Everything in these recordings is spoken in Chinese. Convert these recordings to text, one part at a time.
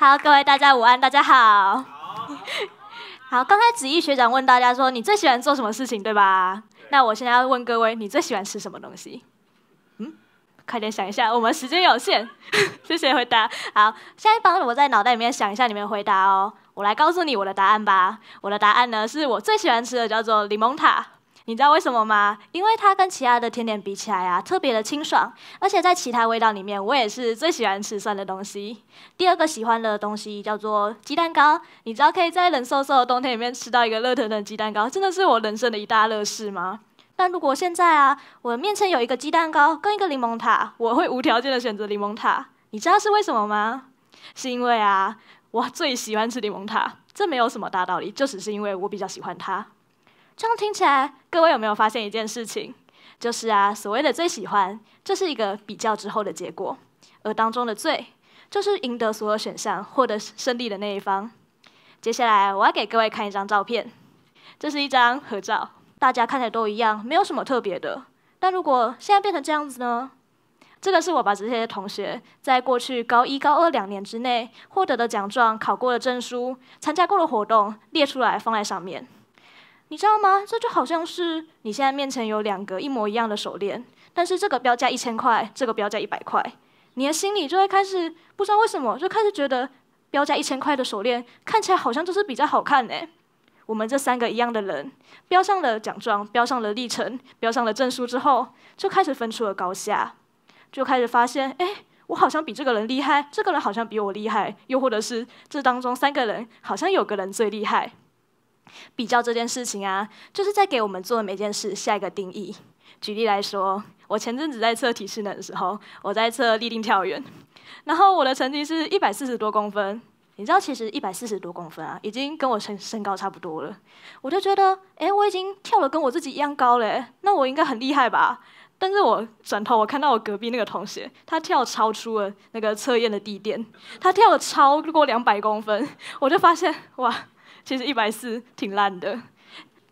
好，各位大家午安，大家好。好，刚才子毅学长问大家说，你最喜欢做什么事情，对吧？那我现在要问各位，你最喜欢吃什么东西？嗯，快点想一下，我们时间有限。谢谢回答。好，现在帮我在脑袋里面想一下你们的回答哦。我来告诉你我的答案吧。我的答案呢，是我最喜欢吃的叫做柠檬塔。你知道为什么吗？因为它跟其他的甜点比起来啊，特别的清爽，而且在其他味道里面，我也是最喜欢吃酸的东西。第二个喜欢的东西叫做鸡蛋糕，你知道可以在冷飕飕的冬天里面吃到一个热腾腾鸡蛋糕，真的是我人生的一大乐事吗？但如果现在啊，我面前有一个鸡蛋糕跟一个柠檬塔，我会无条件的选择柠檬塔。你知道是为什么吗？是因为啊，我最喜欢吃柠檬塔，这没有什么大道理，就只是因为我比较喜欢它。这样听起来，各位有没有发现一件事情？就是啊，所谓的最喜欢，这是一个比较之后的结果，而当中的最，就是赢得所有选项、获得胜利的那一方。接下来，我要给各位看一张照片，这是一张合照，大家看起来都一样，没有什么特别的。但如果现在变成这样子呢？这个是我把这些同学在过去高一、高二两年之内获得的奖状、考过的证书、参加过的活动列出来，放在上面。你知道吗？这就好像是你现在面前有两个一模一样的手链，但是这个标价一千块，这个标价一百块。你的心里就会开始不知道为什么，就开始觉得标价一千块的手链看起来好像就是比较好看呢。我们这三个一样的人，标上了奖状，标上了历程，标上了证书之后，就开始分出了高下，就开始发现哎，我好像比这个人厉害，这个人好像比我厉害，又或者是这当中三个人好像有个人最厉害。比较这件事情啊，就是在给我们做的每件事下一个定义。举例来说，我前阵子在测体适能的时候，我在测立定跳远，然后我的成绩是一百四十多公分。你知道，其实一百四十多公分啊，已经跟我身身高差不多了。我就觉得，哎，我已经跳了跟我自己一样高嘞，那我应该很厉害吧？但是我转头我看到我隔壁那个同学，他跳超出了那个测验的地点，他跳了超过两百公分，我就发现，哇！其实一百四挺烂的。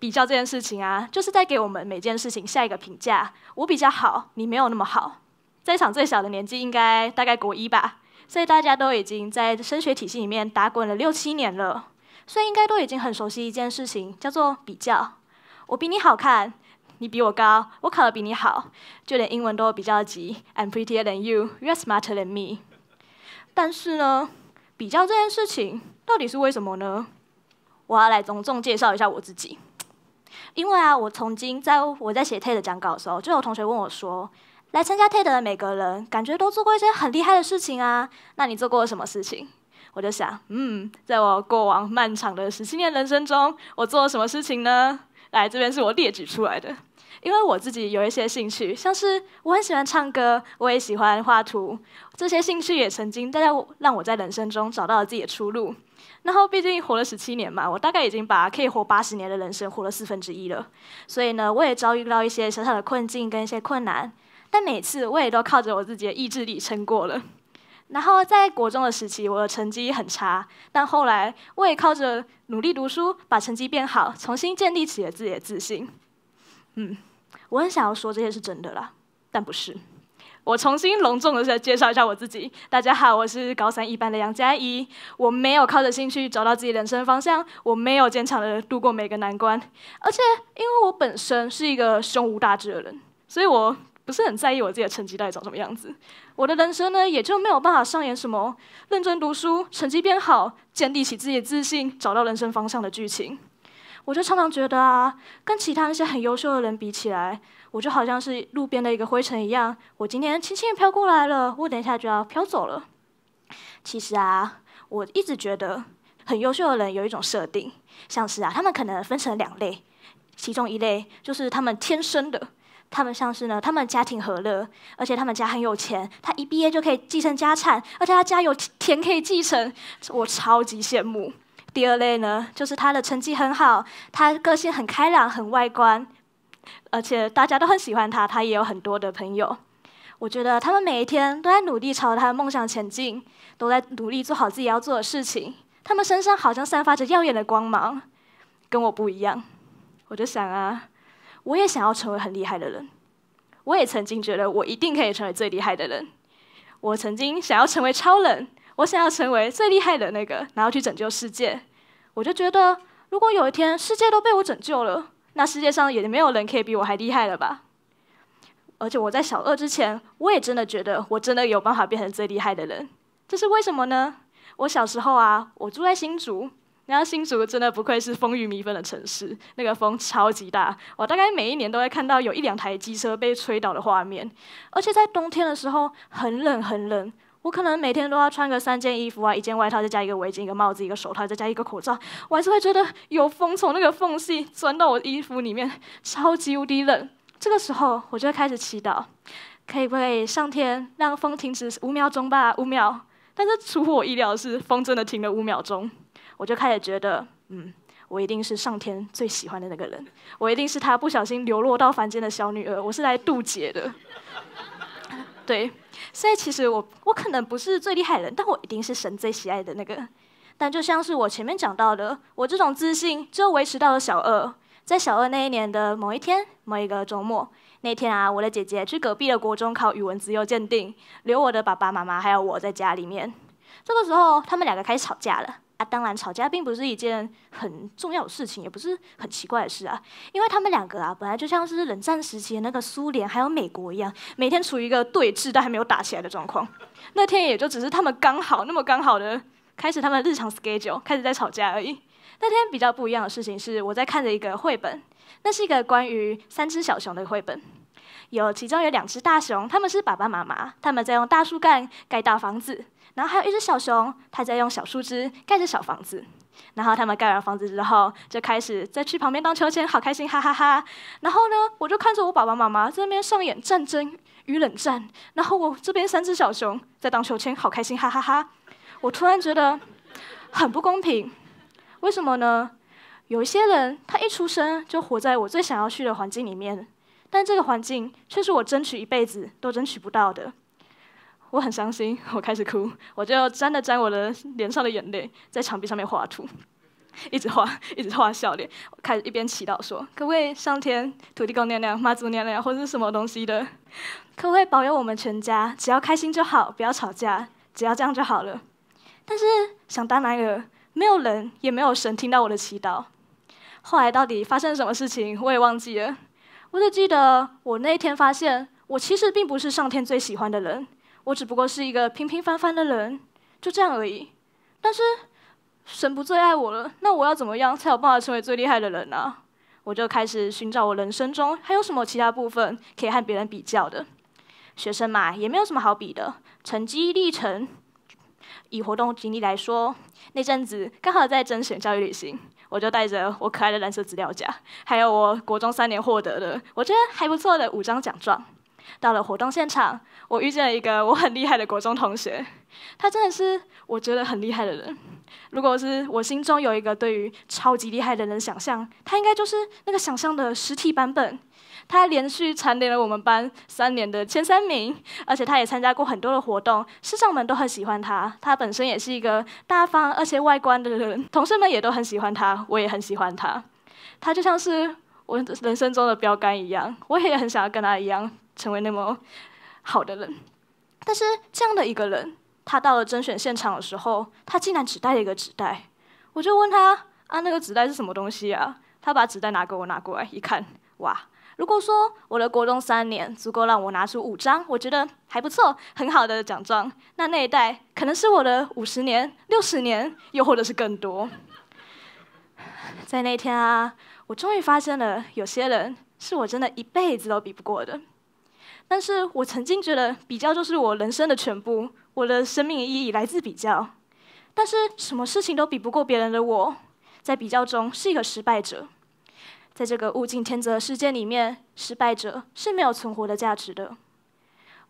比较这件事情啊，就是在给我们每件事情下一个评价。我比较好，你没有那么好。在场最小的年纪应该大概国一吧，所以大家都已经在升学体系里面打滚了六七年了，所以应该都已经很熟悉一件事情，叫做比较。我比你好看，你比我高，我考得比你好，就连英文都比较级，I'm prettier than you, you're smarter than me。但是呢，比较这件事情到底是为什么呢？我要来隆重介绍一下我自己，因为啊，我曾经在我在写 TED 讲稿的时候，就有同学问我说：“来参加 TED 的每个人，感觉都做过一些很厉害的事情啊，那你做过什么事情？”我就想，嗯，在我过往漫长的十七年人生中，我做了什么事情呢？来，这边是我列举出来的，因为我自己有一些兴趣，像是我很喜欢唱歌，我也喜欢画图，这些兴趣也曾经在让我在人生中找到了自己的出路。然后，毕竟活了十七年嘛，我大概已经把可以活八十年的人生活了四分之一了。所以呢，我也遭遇到一些小小的困境跟一些困难，但每次我也都靠着我自己的意志力撑过了。然后在国中的时期，我的成绩很差，但后来我也靠着努力读书，把成绩变好，重新建立起了自己的自信。嗯，我很想要说这些是真的啦，但不是。我重新隆重的再介绍一下我自己。大家好，我是高三一班的杨佳怡。我没有靠着兴趣找到自己人生方向，我没有坚强的度过每个难关。而且，因为我本身是一个胸无大志的人，所以我不是很在意我自己的成绩到底长什么样子。我的人生呢，也就没有办法上演什么认真读书、成绩变好、建立起自己的自信、找到人生方向的剧情。我就常常觉得啊，跟其他那些很优秀的人比起来。我就好像是路边的一个灰尘一样，我今天轻轻飘过来了，我等一下就要飘走了。其实啊，我一直觉得很优秀的人有一种设定，像是啊，他们可能分成两类，其中一类就是他们天生的，他们像是呢，他们家庭和乐，而且他们家很有钱，他一毕业就可以继承家产，而且他家有田可以继承，我超级羡慕。第二类呢，就是他的成绩很好，他个性很开朗，很外观。而且大家都很喜欢他，他也有很多的朋友。我觉得他们每一天都在努力朝着他的梦想前进，都在努力做好自己要做的事情。他们身上好像散发着耀眼的光芒，跟我不一样。我就想啊，我也想要成为很厉害的人。我也曾经觉得我一定可以成为最厉害的人。我曾经想要成为超人，我想要成为最厉害的那个，然后去拯救世界。我就觉得，如果有一天世界都被我拯救了，那世界上也没有人可以比我还厉害了吧？而且我在小二之前，我也真的觉得我真的有办法变成最厉害的人。这是为什么呢？我小时候啊，我住在新竹，然后新竹真的不愧是风雨迷分的城市，那个风超级大，我大概每一年都会看到有一两台机车被吹倒的画面，而且在冬天的时候很冷很冷。我可能每天都要穿个三件衣服啊，一件外套，再加一个围巾，一个帽子，一个手套，再加一个口罩，我还是会觉得有风从那个缝隙钻到我衣服里面，超级无敌冷。这个时候，我就开始祈祷，可以不可以上天让风停止五秒钟吧，五秒。但是出乎我意料的是，风真的停了五秒钟。我就开始觉得，嗯，我一定是上天最喜欢的那个人，我一定是他不小心流落到凡间的小女儿，我是来渡劫的。对。所以其实我我可能不是最厉害人，但我一定是神最喜爱的那个。但就像是我前面讲到的，我这种自信就维持到了小二。在小二那一年的某一天，某一个周末，那天啊，我的姐姐去隔壁的国中考语文自由鉴定，留我的爸爸妈妈还有我在家里面。这个时候，他们两个开始吵架了。啊，当然，吵架并不是一件很重要的事情，也不是很奇怪的事啊。因为他们两个啊，本来就像是冷战时期的那个苏联还有美国一样，每天处于一个对峙但还没有打起来的状况。那天也就只是他们刚好那么刚好的开始，他们日常 schedule 开始在吵架而已。那天比较不一样的事情是，我在看着一个绘本，那是一个关于三只小熊的绘本，有其中有两只大熊，他们是爸爸妈妈，他们在用大树干盖大房子。然后还有一只小熊，它在用小树枝盖着小房子。然后他们盖完房子之后，就开始在去旁边荡秋千，好开心，哈哈哈。然后呢，我就看着我爸爸妈妈在那边上演战争与冷战，然后我这边三只小熊在荡秋千，好开心，哈哈哈。我突然觉得，很不公平。为什么呢？有一些人，他一出生就活在我最想要去的环境里面，但这个环境却是我争取一辈子都争取不到的。我很伤心，我开始哭，我就沾了沾我的脸上的眼泪，在墙壁上面画图，一直画，一直画笑脸。我开始一边祈祷说：“可不可以上天、土地公娘娘、妈祖娘娘，或者是什么东西的，可不可以保佑我们全家？只要开心就好，不要吵架，只要这样就好了。”但是想当然尔，没有人也没有神听到我的祈祷。后来到底发生了什么事情，我也忘记了。我只记得我那一天发现，我其实并不是上天最喜欢的人。我只不过是一个平平凡凡的人，就这样而已。但是，神不最爱我了，那我要怎么样才有办法成为最厉害的人呢？我就开始寻找我人生中还有什么其他部分可以和别人比较的。学生嘛，也没有什么好比的。成绩历程，以活动经历来说，那阵子刚好在甄选教育旅行，我就带着我可爱的蓝色资料夹，还有我国中三年获得的我觉得还不错的五张奖状。到了活动现场，我遇见了一个我很厉害的国中同学，他真的是我觉得很厉害的人。如果是我心中有一个对于超级厉害的人想象，他应该就是那个想象的实体版本。他连续蝉联了我们班三年的前三名，而且他也参加过很多的活动。师长们都很喜欢他，他本身也是一个大方而且外观的人，同事们也都很喜欢他，我也很喜欢他。他就像是我人生中的标杆一样，我也很想要跟他一样。成为那么好的人，但是这样的一个人，他到了甄选现场的时候，他竟然只带了一个纸袋。我就问他：“啊，那个纸袋是什么东西啊？”他把纸袋拿给我拿过来，一看，哇！如果说我的国中三年足够让我拿出五张，我觉得还不错，很好的奖状。那那一带可能是我的五十年、六十年，又或者是更多。在那天啊，我终于发现了，有些人是我真的一辈子都比不过的。但是我曾经觉得比较就是我人生的全部，我的生命意义来自比较。但是什么事情都比不过别人的我，在比较中是一个失败者。在这个物竞天择的世界里面，失败者是没有存活的价值的。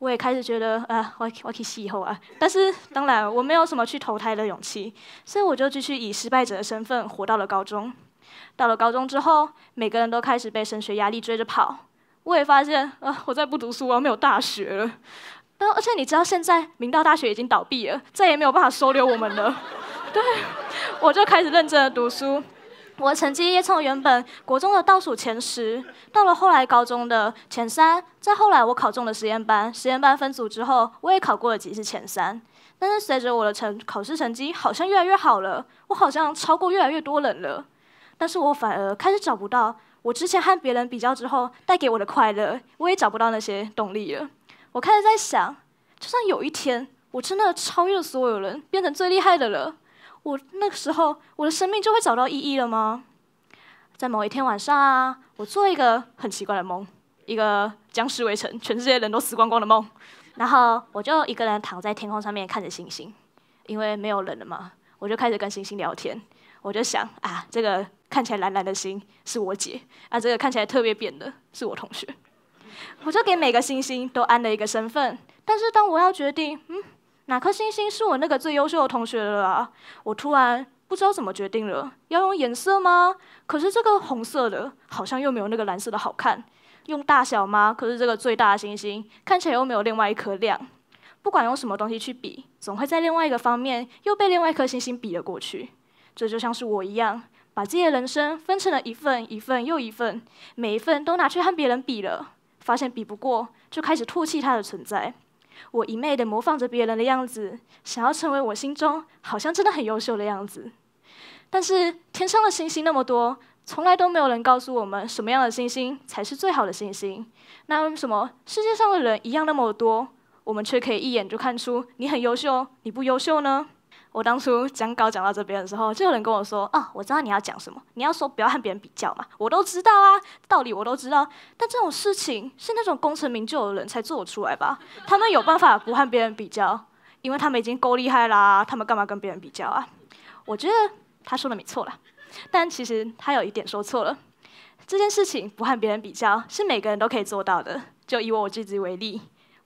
我也开始觉得啊，我我可死以后啊，但是当然我没有什么去投胎的勇气，所以我就继续以失败者的身份活到了高中。到了高中之后，每个人都开始被升学压力追着跑。我也发现，呃，我再不读书，我要没有大学了。但而且你知道，现在明道大学已经倒闭了，再也没有办法收留我们了。对，我就开始认真的读书。我的成绩也从原本国中的倒数前十，到了后来高中的前三。再后来我考中了实验班，实验班分组之后，我也考过了几次前三。但是随着我的成考试成绩好像越来越好了，我好像超过越来越多人了。但是我反而开始找不到。我之前和别人比较之后带给我的快乐，我也找不到那些动力了。我开始在想，就算有一天我真的超越所有人，变成最厉害的了，我那个时候我的生命就会找到意义了吗？在某一天晚上，啊，我做一个很奇怪的梦，一个僵尸围城，全世界人都死光光的梦。然后我就一个人躺在天空上面看着星星，因为没有人了嘛，我就开始跟星星聊天。我就想啊，这个。看起来蓝蓝的星是我姐啊，这个看起来特别扁的是我同学。我就给每个星星都安了一个身份，但是当我要决定，嗯，哪颗星星是我那个最优秀的同学了，我突然不知道怎么决定了。要用颜色吗？可是这个红色的好像又没有那个蓝色的好看。用大小吗？可是这个最大的星星看起来又没有另外一颗亮。不管用什么东西去比，总会在另外一个方面又被另外一颗星星比了过去。这就像是我一样。把这些人生分成了一份一份又一份，每一份都拿去和别人比了，发现比不过，就开始唾弃它的存在。我一昧的模仿着别人的样子，想要成为我心中好像真的很优秀的样子。但是天上的星星那么多，从来都没有人告诉我们什么样的星星才是最好的星星。那为什么世界上的人一样那么多，我们却可以一眼就看出你很优秀，你不优秀呢？我当初讲稿讲到这边的时候，就有人跟我说：“哦，我知道你要讲什么，你要说不要和别人比较嘛，我都知道啊，道理我都知道。但这种事情是那种功成名就的人才做得出来吧？他们有办法不和别人比较，因为他们已经够厉害啦，他们干嘛跟别人比较啊？”我觉得他说的没错啦，但其实他有一点说错了。这件事情不和别人比较，是每个人都可以做到的。就以我我自己为例，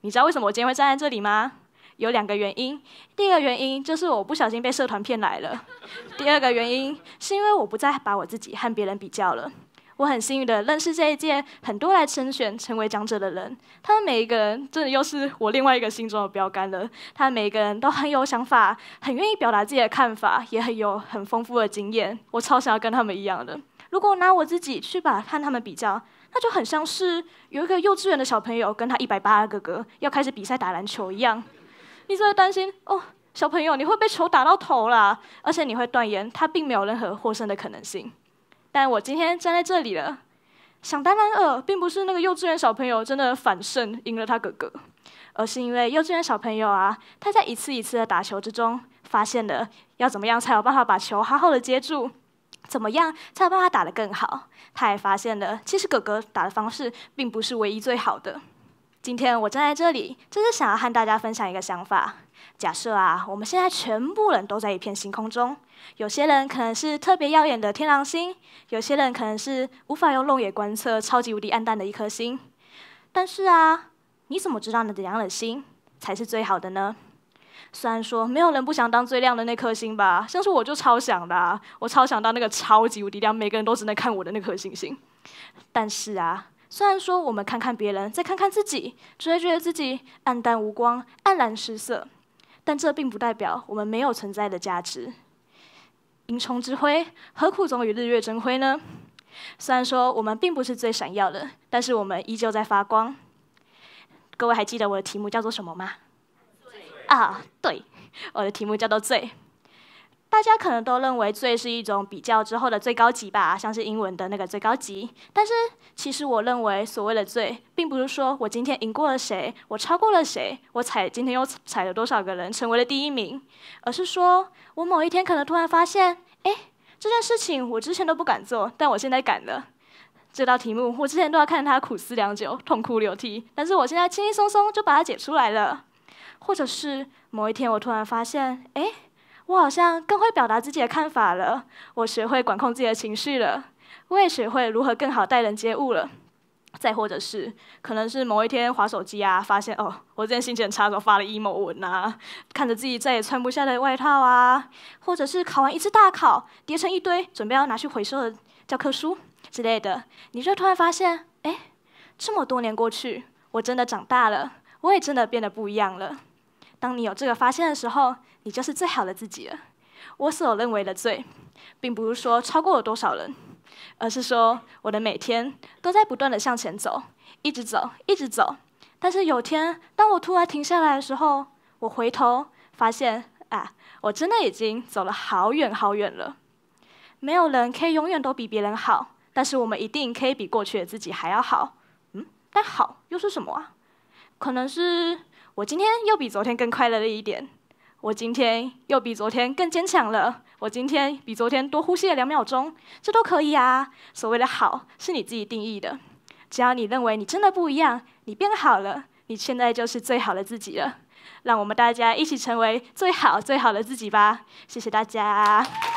你知道为什么我今天会站在这里吗？有两个原因。第一个原因就是我不小心被社团骗来了。第二个原因是因为我不再把我自己和别人比较了。我很幸运的认识这一届很多来参选成为讲者的人，他们每一个人真的又是我另外一个心中的标杆了。他们每一个人都很有想法，很愿意表达自己的看法，也很有很丰富的经验。我超想要跟他们一样的。如果拿我自己去把看他们比较，那就很像是有一个幼稚园的小朋友跟他一百八的哥哥要开始比赛打篮球一样。你就会担心哦，小朋友你会被球打到头啦，而且你会断言他并没有任何获胜的可能性。但我今天站在这里了，想当然尔，并不是那个幼稚园小朋友真的反胜赢了他哥哥，而是因为幼稚园小朋友啊，他在一次一次的打球之中，发现了要怎么样才有办法把球好好的接住，怎么样才有办法打得更好。他也发现了，其实哥哥打的方式并不是唯一最好的。今天我站在这里，就是想要和大家分享一个想法。假设啊，我们现在全部人都在一片星空中，有些人可能是特别耀眼的天狼星，有些人可能是无法用肉眼观测超级无敌暗淡的一颗星。但是啊，你怎么知道你的亮的星才是最好的呢？虽然说没有人不想当最亮的那颗星吧，像是我就超想的，我超想当那个超级无敌亮，每个人都只能看我的那颗星星。但是啊。虽然说我们看看别人，再看看自己，只会觉得自己暗淡无光、黯然失色，但这并不代表我们没有存在的价值。萤虫之辉，何苦总与日月争辉呢？虽然说我们并不是最闪耀的，但是我们依旧在发光。各位还记得我的题目叫做什么吗？啊，对，我的题目叫做“罪”。大家可能都认为最是一种比较之后的最高级吧，像是英文的那个最高级。但是其实我认为所谓的最，并不是说我今天赢过了谁，我超过了谁，我踩今天又踩了多少个人成为了第一名，而是说我某一天可能突然发现，哎，这件事情我之前都不敢做，但我现在敢了。这道题目我之前都要看他苦思良久，痛哭流涕，但是我现在轻轻松松就把它解出来了。或者是某一天我突然发现，哎。我好像更会表达自己的看法了，我学会管控自己的情绪了，我也学会如何更好待人接物了。再或者是，可能是某一天滑手机啊，发现哦，我今天心情差的时候发了 emo 文啊，看着自己再也穿不下的外套啊，或者是考完一次大考，叠成一堆准备要拿去回收的教科书之类的，你就突然发现，哎，这么多年过去，我真的长大了，我也真的变得不一样了。当你有这个发现的时候，你就是最好的自己了。我所认为的最，并不是说超过了多少人，而是说我的每天都在不断的向前走，一直走，一直走。但是有天，当我突然停下来的时候，我回头发现，啊，我真的已经走了好远好远了。没有人可以永远都比别人好，但是我们一定可以比过去的自己还要好。嗯，但好又是什么啊？可能是。我今天又比昨天更快乐了一点，我今天又比昨天更坚强了，我今天比昨天多呼吸了两秒钟，这都可以啊。所谓的好是你自己定义的，只要你认为你真的不一样，你变好了，你现在就是最好的自己了。让我们大家一起成为最好最好的自己吧！谢谢大家。